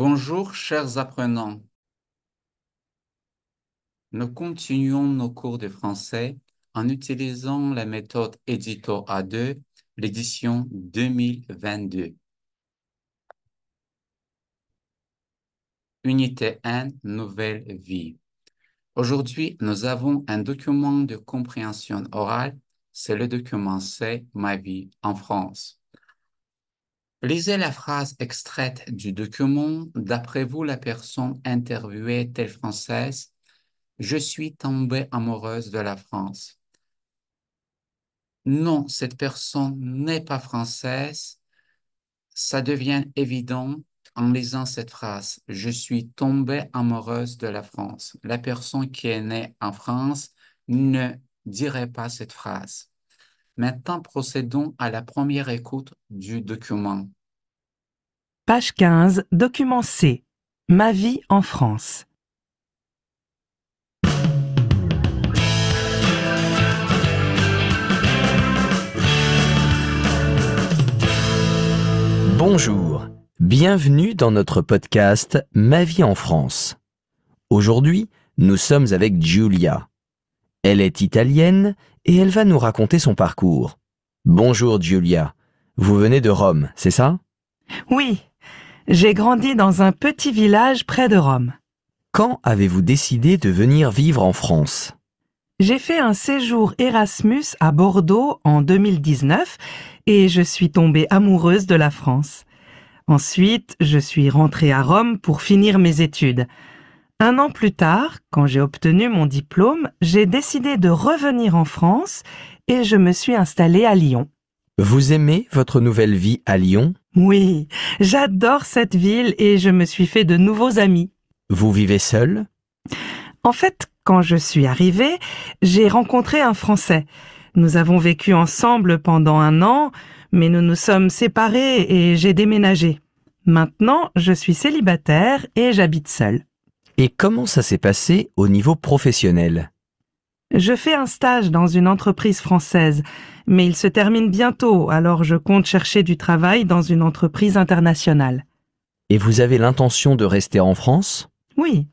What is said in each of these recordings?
Bonjour, chers apprenants. Nous continuons nos cours de français en utilisant la méthode Edito A2, l'édition 2022. Unité 1, Nouvelle vie. Aujourd'hui, nous avons un document de compréhension orale. C'est le document C'est ma vie en France. Lisez la phrase extraite du document. D'après vous, la personne interviewée est-elle française? Je suis tombée amoureuse de la France. Non, cette personne n'est pas française. Ça devient évident en lisant cette phrase. Je suis tombée amoureuse de la France. La personne qui est née en France ne dirait pas cette phrase. Maintenant, procédons à la première écoute du document. Page 15, document C. Ma vie en France. Bonjour, bienvenue dans notre podcast Ma vie en France. Aujourd'hui, nous sommes avec Julia, elle est italienne et elle va nous raconter son parcours. Bonjour Giulia, vous venez de Rome, c'est ça Oui, j'ai grandi dans un petit village près de Rome. Quand avez-vous décidé de venir vivre en France J'ai fait un séjour Erasmus à Bordeaux en 2019 et je suis tombée amoureuse de la France. Ensuite, je suis rentrée à Rome pour finir mes études. Un an plus tard, quand j'ai obtenu mon diplôme, j'ai décidé de revenir en France et je me suis installée à Lyon. Vous aimez votre nouvelle vie à Lyon Oui, j'adore cette ville et je me suis fait de nouveaux amis. Vous vivez seul En fait, quand je suis arrivée, j'ai rencontré un Français. Nous avons vécu ensemble pendant un an, mais nous nous sommes séparés et j'ai déménagé. Maintenant, je suis célibataire et j'habite seule. Et comment ça s'est passé au niveau professionnel Je fais un stage dans une entreprise française, mais il se termine bientôt, alors je compte chercher du travail dans une entreprise internationale. Et vous avez l'intention de rester en France Oui.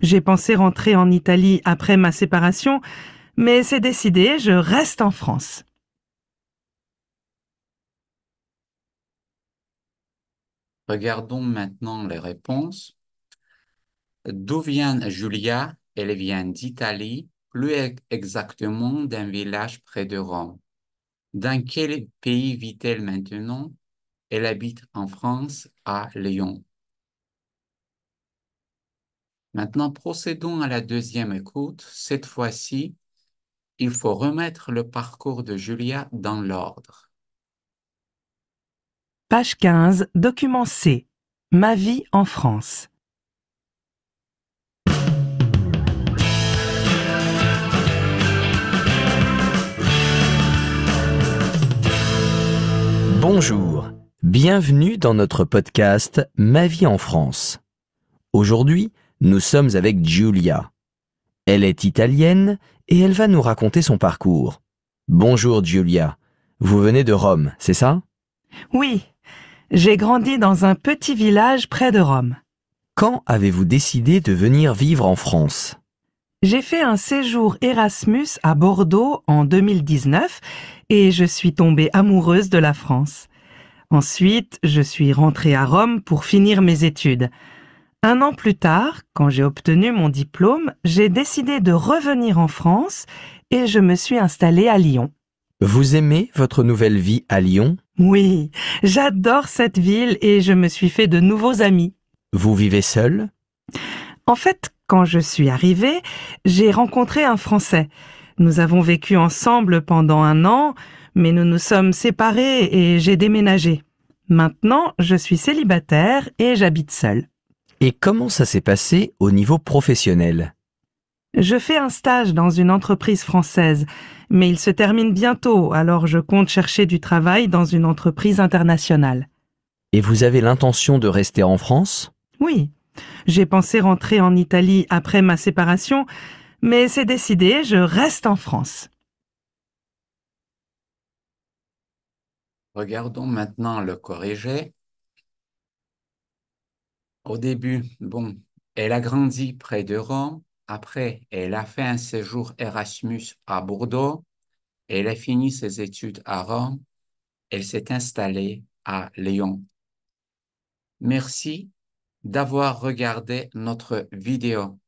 J'ai pensé rentrer en Italie après ma séparation, mais c'est décidé, je reste en France. Regardons maintenant les réponses. D'où vient Julia Elle vient d'Italie, plus exactement d'un village près de Rome. Dans quel pays vit-elle maintenant Elle habite en France, à Lyon. Maintenant, procédons à la deuxième écoute. Cette fois-ci, il faut remettre le parcours de Julia dans l'ordre. Page 15, document C. Ma vie en France. Bonjour, bienvenue dans notre podcast Ma vie en France. Aujourd'hui, nous sommes avec Giulia. Elle est italienne et elle va nous raconter son parcours. Bonjour Giulia, vous venez de Rome, c'est ça Oui, j'ai grandi dans un petit village près de Rome. Quand avez-vous décidé de venir vivre en France j'ai fait un séjour Erasmus à Bordeaux en 2019 et je suis tombée amoureuse de la France. Ensuite, je suis rentrée à Rome pour finir mes études. Un an plus tard, quand j'ai obtenu mon diplôme, j'ai décidé de revenir en France et je me suis installée à Lyon. Vous aimez votre nouvelle vie à Lyon Oui, j'adore cette ville et je me suis fait de nouveaux amis. Vous vivez seule en fait, quand je suis arrivée, j'ai rencontré un Français. Nous avons vécu ensemble pendant un an, mais nous nous sommes séparés et j'ai déménagé. Maintenant, je suis célibataire et j'habite seule. Et comment ça s'est passé au niveau professionnel Je fais un stage dans une entreprise française, mais il se termine bientôt, alors je compte chercher du travail dans une entreprise internationale. Et vous avez l'intention de rester en France Oui, j'ai pensé rentrer en Italie après ma séparation, mais c'est décidé, je reste en France. Regardons maintenant le corrigé. Au début, bon, elle a grandi près de Rome. Après, elle a fait un séjour Erasmus à Bordeaux. Elle a fini ses études à Rome. Elle s'est installée à Lyon. Merci d'avoir regardé notre vidéo.